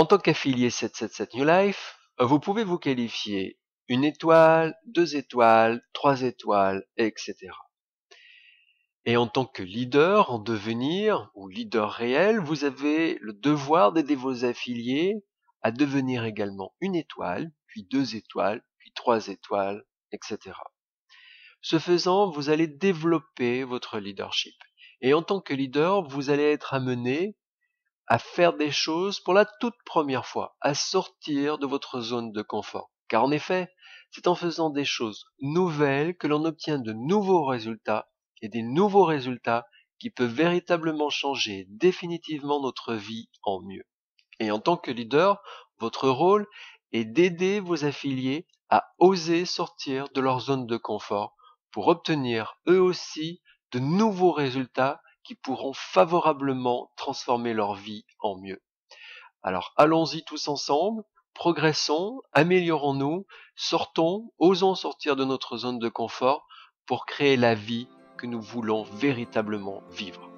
En tant qu'affilié 777 New Life, euh, vous pouvez vous qualifier une étoile, deux étoiles, trois étoiles, etc. Et en tant que leader en devenir ou leader réel, vous avez le devoir d'aider vos affiliés à devenir également une étoile, puis deux étoiles, puis trois étoiles, etc. Ce faisant, vous allez développer votre leadership. Et en tant que leader, vous allez être amené à faire des choses pour la toute première fois, à sortir de votre zone de confort. Car en effet, c'est en faisant des choses nouvelles que l'on obtient de nouveaux résultats et des nouveaux résultats qui peuvent véritablement changer définitivement notre vie en mieux. Et en tant que leader, votre rôle est d'aider vos affiliés à oser sortir de leur zone de confort pour obtenir eux aussi de nouveaux résultats pourront favorablement transformer leur vie en mieux. Alors allons-y tous ensemble, progressons, améliorons-nous, sortons, osons sortir de notre zone de confort pour créer la vie que nous voulons véritablement vivre.